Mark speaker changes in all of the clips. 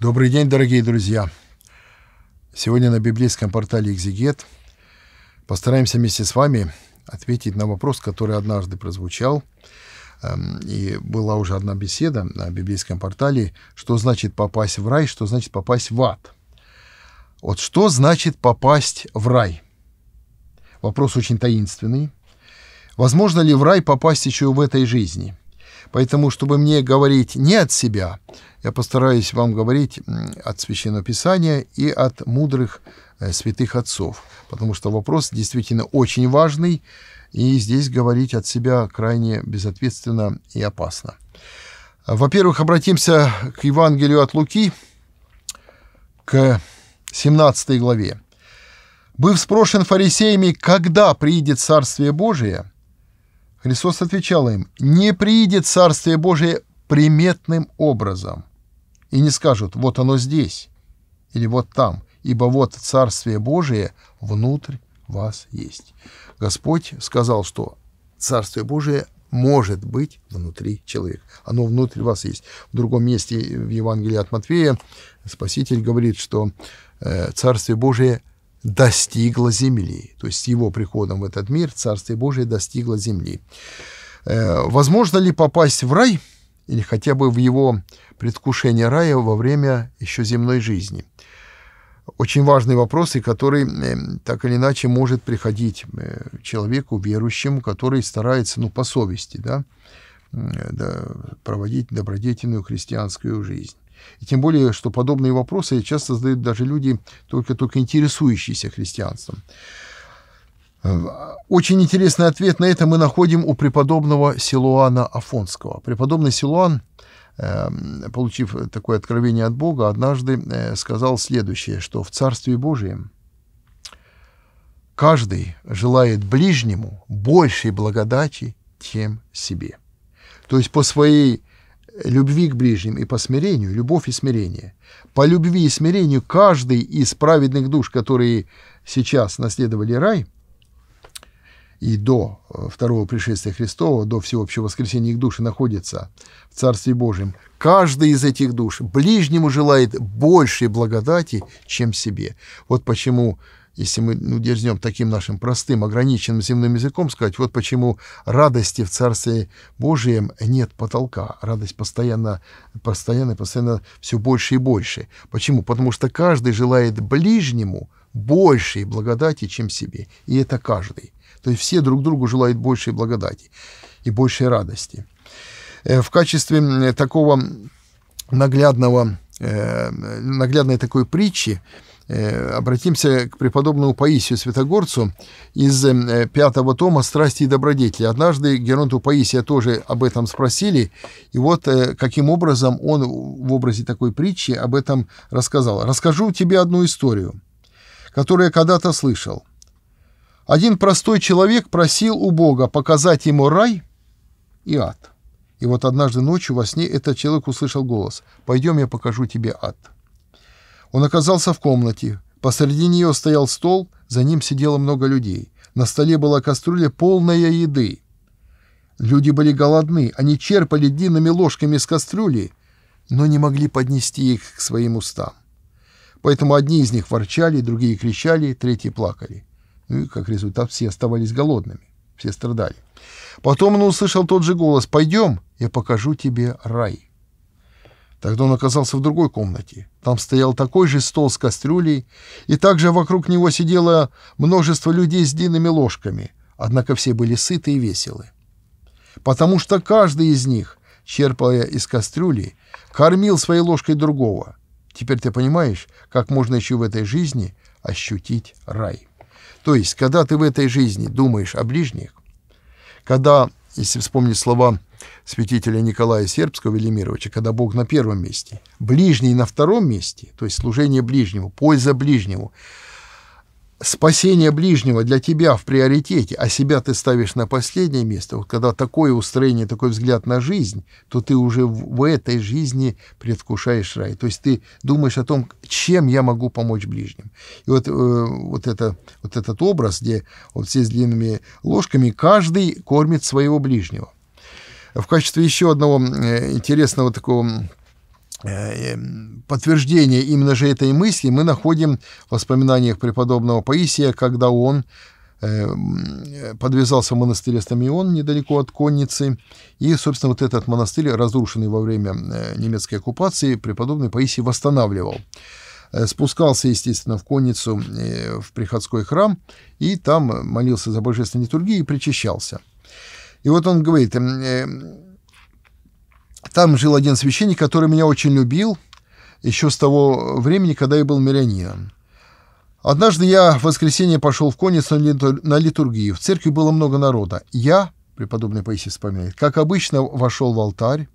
Speaker 1: Добрый день, дорогие друзья! Сегодня на библейском портале «Экзегет» постараемся вместе с вами ответить на вопрос, который однажды прозвучал. Эм, и была уже одна беседа на библейском портале, что значит попасть в рай, что значит попасть в ад. Вот что значит попасть в рай? Вопрос очень таинственный. Возможно ли в рай попасть еще в этой жизни – Поэтому, чтобы мне говорить не от себя, я постараюсь вам говорить от Священного Писания и от мудрых э, святых отцов, потому что вопрос действительно очень важный, и здесь говорить от себя крайне безответственно и опасно. Во-первых, обратимся к Евангелию от Луки, к 17 главе. «Быв спрошен фарисеями, когда приидет Царствие Божие, Христос отвечал им, «Не приидет Царствие Божие приметным образом, и не скажут, вот оно здесь, или вот там, ибо вот Царствие Божие внутрь вас есть». Господь сказал, что Царствие Божие может быть внутри человека. Оно внутри вас есть. В другом месте в Евангелии от Матфея Спаситель говорит, что э, Царствие Божие достигло земли. То есть его приходом в этот мир Царствие Божие достигло земли. Э, возможно ли попасть в рай или хотя бы в его предвкушение рая во время еще земной жизни? Очень важный вопрос, и который э, так или иначе может приходить э, человеку, верующему, который старается, ну, по совести, да, проводить добродетельную христианскую жизнь. И тем более, что подобные вопросы часто задают даже люди, только-только интересующиеся христианством. Э, очень интересный ответ на это мы находим у преподобного Силуана Афонского. Преподобный Силуан, эм, получив такое откровение от Бога, однажды э, сказал следующее, что в Царстве Божьем каждый желает ближнему большей благодати, чем себе. То есть по своей любви к ближним и по смирению, любовь и смирение. По любви и смирению каждый из праведных душ, которые сейчас наследовали рай, и до э, второго пришествия Христова, до всеобщего воскресения их души находится в Царстве Божьем, каждый из этих душ ближнему желает большей благодати, чем себе. Вот почему если мы ну, таким нашим простым, ограниченным земным языком сказать, вот почему радости в Царстве Божьем нет потолка. Радость постоянно, постоянно, постоянно все больше и больше. Почему? Потому что каждый желает ближнему большей благодати, чем себе. И это каждый. То есть все друг другу желают большей благодати и большей радости. Э, в качестве такого наглядного, э, наглядной такой притчи Э, обратимся к преподобному Паисию Святогорцу из э, пятого тома «Страсти и добродетели». Однажды Геронту Паисия тоже об этом спросили, и вот э, каким образом он в образе такой притчи об этом рассказал. «Расскажу тебе одну историю, которую я когда-то слышал. Один простой человек просил у Бога показать ему рай и ад. И вот однажды ночью во сне этот человек услышал голос «Пойдем, я покажу тебе ад». Он оказался в комнате. Посреди нее стоял стол, за ним сидело много людей. На столе была кастрюля полная еды. Люди были голодны, они черпали длинными ложками из кастрюли, но не могли поднести их к своим устам. Поэтому одни из них ворчали, другие кричали, третьи плакали. Ну и, как результат, все оставались голодными, все страдали. Потом он услышал тот же голос «Пойдем, я покажу тебе рай». Тогда он оказался в другой комнате. Там стоял такой же стол с кастрюлей, и также вокруг него сидело множество людей с длинными ложками, однако все были сыты и веселы. Потому что каждый из них, черпая из кастрюли, кормил своей ложкой другого. Теперь ты понимаешь, как можно еще в этой жизни ощутить рай. То есть, когда ты в этой жизни думаешь о ближних, когда если вспомнить слова святителя Николая Сербского Велимировича, когда Бог на первом месте, ближний на втором месте, то есть служение ближнему, польза ближнему – спасение ближнего для тебя в приоритете, а себя ты ставишь на последнее место, вот когда такое устроение, такой взгляд на жизнь, то ты уже в этой жизни предвкушаешь рай. То есть ты думаешь о том, чем я могу помочь ближним. И вот, э, вот, это, вот этот образ, где вот все с длинными ложками, каждый кормит своего ближнего. В качестве еще одного э, интересного такого Э, эм, подтверждение именно же этой мысли мы находим в воспоминаниях преподобного Паисия, когда он эм, подвязался в монастыре Стамион недалеко от Конницы. И, собственно, вот этот монастырь, разрушенный во время э, немецкой оккупации, преподобный Паисий восстанавливал. Э, спускался, естественно, в Конницу, в приходской храм, и там молился за божественной литургией и причащался. И вот он говорит, эм, там жил один священник, который меня очень любил еще с того времени, когда я был мирянином. Однажды я в воскресенье пошел в конец на литургию. В церкви было много народа. Я, преподобный Паисий вспоминает, как обычно вошел в алтарь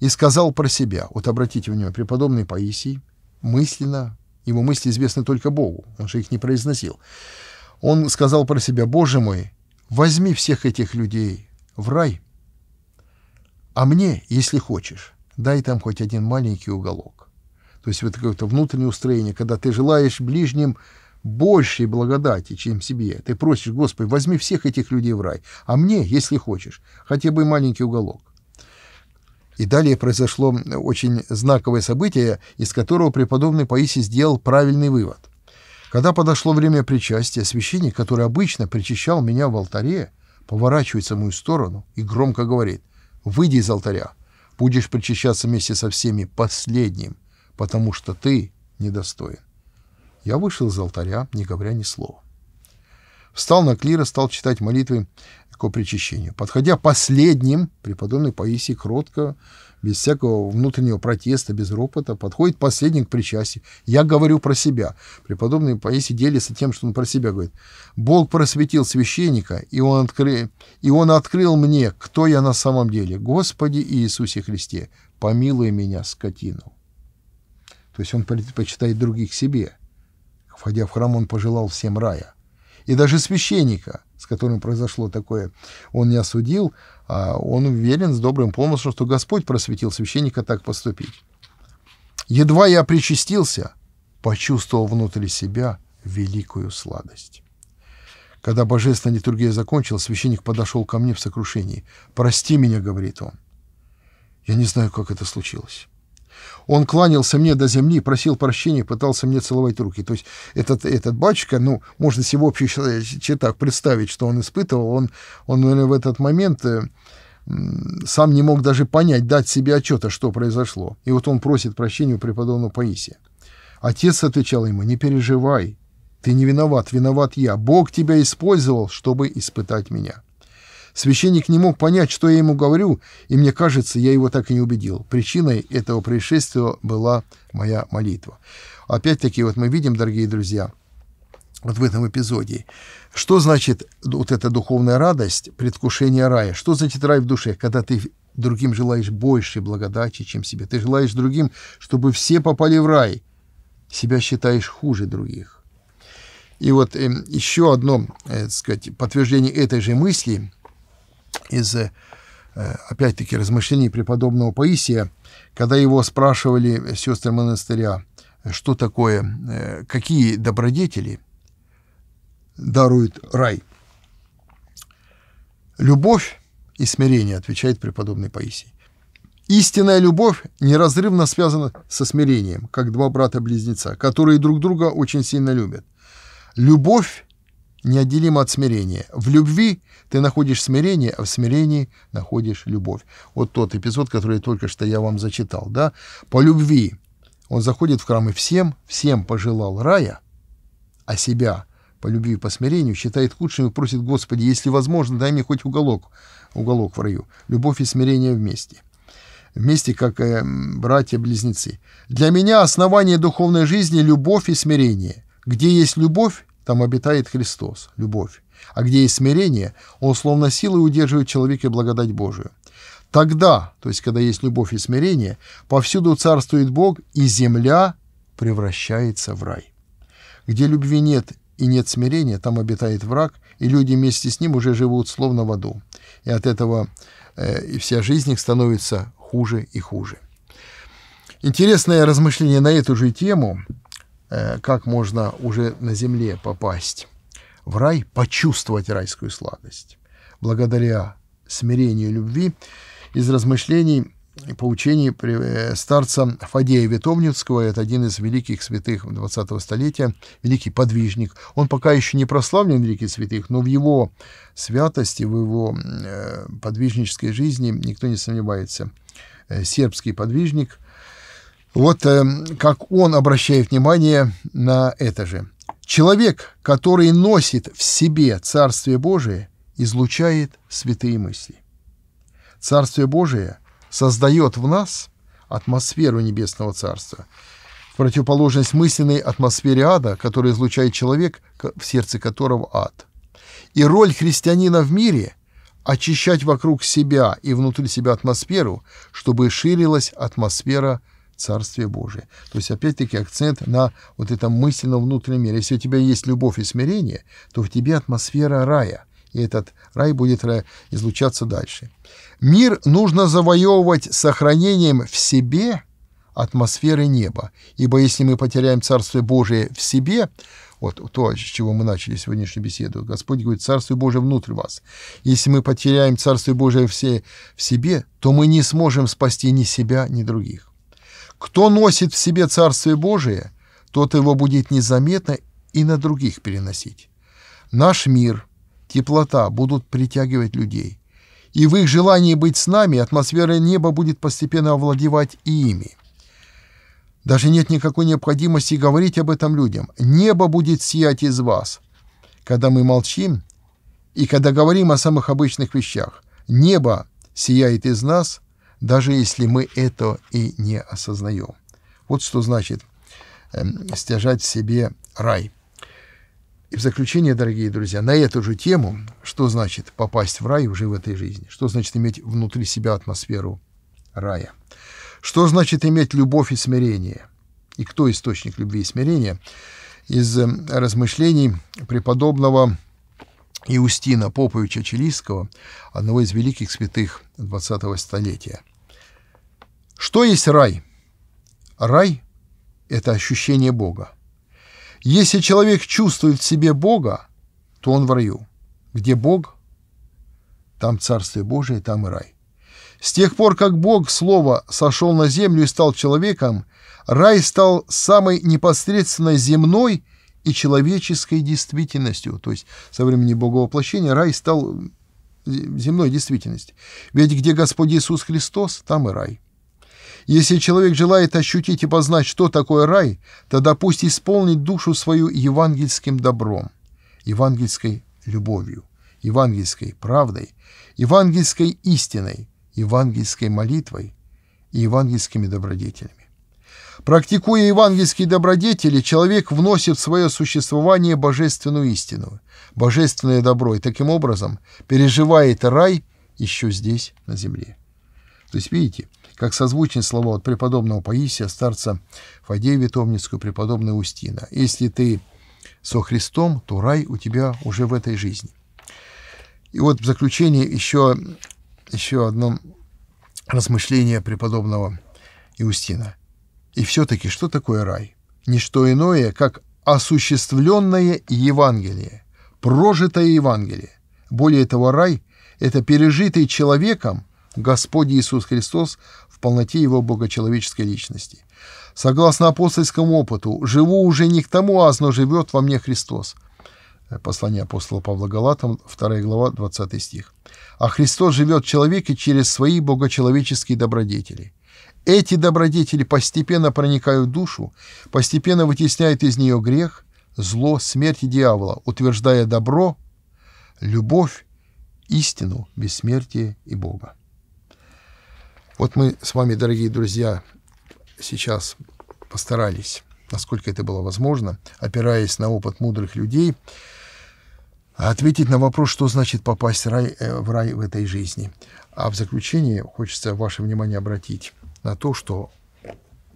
Speaker 1: и сказал про себя. Вот обратите внимание, преподобный Паисий мысленно, его мысли известны только Богу, он же их не произносил. Он сказал про себя, «Боже мой, возьми всех этих людей в рай а мне, если хочешь, дай там хоть один маленький уголок. То есть вот какое-то внутреннее устроение, когда ты желаешь ближним большей благодати, чем себе. Ты просишь, Господи, возьми всех этих людей в рай, а мне, если хочешь, хотя бы маленький уголок. И далее произошло очень знаковое событие, из которого преподобный Паисий сделал правильный вывод. Когда подошло время причастия, священник, который обычно причащал меня в алтаре, поворачивается в мою сторону и громко говорит, Выйди из алтаря. Будешь причащаться вместе со всеми последним, потому что ты недостоин. Я вышел из алтаря, не говоря ни слова. Встал на клира, стал читать молитвы к причащению. Подходя последним, преподобный Паисий кротко, без всякого внутреннего протеста, без ропота, подходит последним к причастию. Я говорю про себя. Преподобный Паисий делится тем, что он про себя говорит. Бог просветил священника, и он, откры... и он открыл мне, кто я на самом деле. Господи Иисусе Христе, помилуй меня, скотину. То есть он предпочитает других себе. Входя в храм, он пожелал всем рая и даже священника, с которым произошло такое, он не осудил, а он уверен с добрым помыслом, что Господь просветил священника так поступить. Едва я причастился, почувствовал внутри себя великую сладость. Когда божественная литургия закончилась, священник подошел ко мне в сокрушении. «Прости меня», — говорит он. «Я не знаю, как это случилось. Он кланялся мне до земли, просил прощения, пытался мне целовать руки. То есть этот, этот батюшка, ну, можно себе общий так представить, что он испытывал. Он, он наверное, в этот момент э, сам не мог даже понять, дать себе отчета, что произошло. И вот он просит прощения у преподобного Паисия. Отец отвечал ему, не переживай, ты не виноват, виноват я. Бог тебя использовал, чтобы испытать меня. Священник не мог понять, что я ему говорю, и мне кажется, я его так и не убедил. Причиной этого происшествия была моя молитва. Опять-таки, вот мы видим, дорогие друзья, вот в этом эпизоде. Что значит вот эта духовная радость, предвкушение рая? Что значит рай в душе, когда ты другим желаешь больше благодати, чем себе? Ты желаешь другим, чтобы все попали в рай. Себя считаешь хуже других. И вот э, еще одно, э, сказать, подтверждение этой же мысли из, э, опять-таки, размышлений преподобного Паисия, когда его спрашивали э, сестры монастыря, что такое, э, какие добродетели даруют рай. Любовь и смирение, отвечает преподобный Паисий. Истинная любовь неразрывно связана со смирением, как два брата-близнеца, которые друг друга очень сильно любят. Любовь неотделимо от смирения. В любви ты находишь смирение, а в смирении находишь любовь. Вот тот эпизод, который только что я вам зачитал. Да? По любви он заходит в храм и всем, всем пожелал рая, а себя по любви и по смирению считает худшим и просит Господи, если возможно, дай мне хоть уголок, уголок в раю. Любовь и смирение вместе вместе как э, братья-близнецы. Для меня основание духовной жизни – любовь и смирение. Где есть любовь, там обитает Христос, любовь. А где есть смирение, он словно силой удерживает человека и благодать Божию. Тогда, то есть когда есть любовь и смирение, повсюду царствует Бог, и земля превращается в рай. Где любви нет и нет смирения, там обитает враг, и люди вместе с ним уже живут словно в аду. И от этого э, вся жизнь их становится хуже и хуже. Интересное размышление на эту же тему – Э, как можно уже на земле попасть в рай, почувствовать райскую сладость. Благодаря смирению любви из размышлений и поучений э, старца Фадея Витовницкого, это один из великих святых 20-го столетия, великий подвижник. Он пока еще не прославлен великих святых, но в его святости, в его э, подвижнической жизни никто не сомневается. сербский подвижник – вот эм, как он обращает внимание на это же. Человек, который носит в себе Царствие Божие, излучает святые мысли. Царствие Божие создает в нас атмосферу Небесного Царства, в противоположность мысленной атмосфере ада, которую излучает человек, в сердце которого ад. И роль христианина в мире – очищать вокруг себя и внутри себя атмосферу, чтобы ширилась атмосфера Царства Царствие Божие. То есть, опять-таки, акцент на вот этом мысленном внутреннем мире. Если у тебя есть любовь и смирение, то в тебе атмосфера рая, и этот рай будет излучаться дальше. Мир нужно завоевывать сохранением в себе атмосферы неба, ибо если мы потеряем Царствие Божие в себе, вот то, с чего мы начали сегодняшнюю беседу. Господь говорит, Царствие Божие внутрь вас. Если мы потеряем Царствие Божие все в себе, то мы не сможем спасти ни себя, ни других. Кто носит в себе Царствие Божие, тот его будет незаметно и на других переносить. Наш мир, теплота будут притягивать людей. И в их желании быть с нами атмосфера неба будет постепенно овладевать и ими. Даже нет никакой необходимости говорить об этом людям. Небо будет сиять из вас. Когда мы молчим и когда говорим о самых обычных вещах, небо сияет из нас – даже если мы это и не осознаем. Вот что значит э, стяжать в себе рай. И в заключение, дорогие друзья, на эту же тему, что значит попасть в рай уже в этой жизни, что значит иметь внутри себя атмосферу рая, что значит иметь любовь и смирение, и кто источник любви и смирения, из эм, размышлений преподобного Иустина Поповича Чилийского, одного из великих святых XX столетия – что есть рай? Рай — это ощущение Бога. Если человек чувствует в себе Бога, то он в раю. Где Бог, там Царствие Божие, там и рай. С тех пор, как Бог, Слово, сошел на землю и стал человеком, рай стал самой непосредственно земной и человеческой действительностью. То есть со времени Боговоплощения рай стал э, земной действительностью. Ведь где Господь Иисус Христос, там и рай. Если человек желает ощутить и познать, что такое рай, тогда пусть исполнит душу свою евангельским добром, евангельской любовью, евангельской правдой, евангельской истиной, евангельской молитвой и евангельскими добродетелями. Практикуя евангельские добродетели, человек вносит в свое существование божественную истину, божественное добро, и таким образом переживает рай еще здесь, на земле. То есть, видите, как созвучны слова от преподобного Паисия, старца Фадея Витомницкого, преподобного Устина. «Если ты со Христом, то рай у тебя уже в этой жизни». И вот в заключение еще, еще одно размышление преподобного Иустина. И все-таки что такое рай? Ничто иное, как осуществленное Евангелие, прожитое Евангелие. Более того, рай – это пережитый человеком Господь Иисус Христос в полноте Его богочеловеческой личности. Согласно апостольскому опыту, живу уже не к тому а но живет во мне Христос. Э, послание апостола Павла Галатам, 2 глава, 20 стих. А Христос живет в человеке через свои богочеловеческие добродетели. Эти добродетели постепенно проникают в душу, постепенно вытесняют из нее грех, зло, смерть и дьявола, утверждая добро, любовь, истину, бессмертие и Бога. Вот мы с вами, дорогие друзья, сейчас постарались, насколько это было возможно, опираясь на опыт мудрых людей, ответить на вопрос, что значит попасть в рай, э, в рай в этой жизни. А в заключение хочется ваше внимание обратить на то, что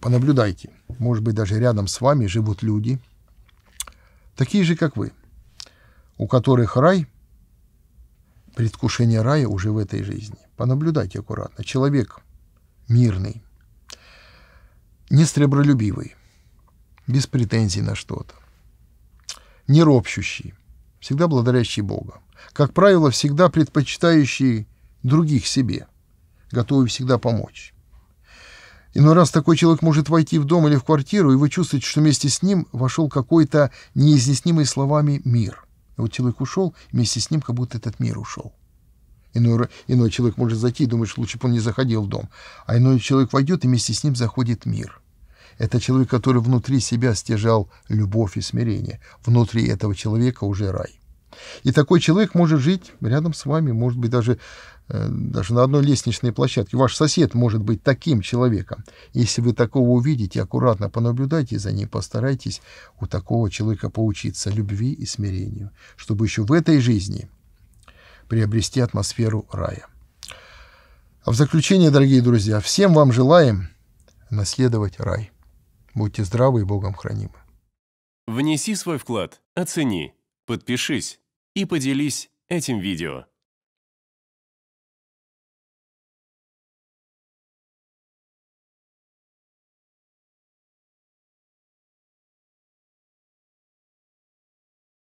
Speaker 1: понаблюдайте. Может быть, даже рядом с вами живут люди, такие же, как вы, у которых рай, предвкушение рая уже в этой жизни. Понаблюдайте аккуратно. Человек – мирный, не сребролюбивый, без претензий на что-то, не ропщущий, всегда благодарящий Бога, как правило, всегда предпочитающий других себе, готовый всегда помочь. Иной раз такой человек может войти в дом или в квартиру, и вы чувствуете, что вместе с ним вошел какой-то неизъяснимый словами мир. И вот человек ушел, вместе с ним как будто этот мир ушел. Иной, иной человек может зайти и думать, что лучше бы он не заходил в дом. А иной человек войдет, и вместе с ним заходит мир. Это человек, который внутри себя стяжал любовь и смирение. Внутри этого человека уже рай. И такой человек может жить рядом с вами, может быть, даже, э, даже на одной лестничной площадке. Ваш сосед может быть таким человеком. Если вы такого увидите, аккуратно понаблюдайте за ним, постарайтесь у такого человека поучиться любви и смирению, чтобы еще в этой жизни – приобрести атмосферу рая. А в заключение, дорогие друзья, всем вам желаем наследовать рай. Будьте здравы и Богом хранимы. Внеси свой вклад, оцени, подпишись и поделись этим видео.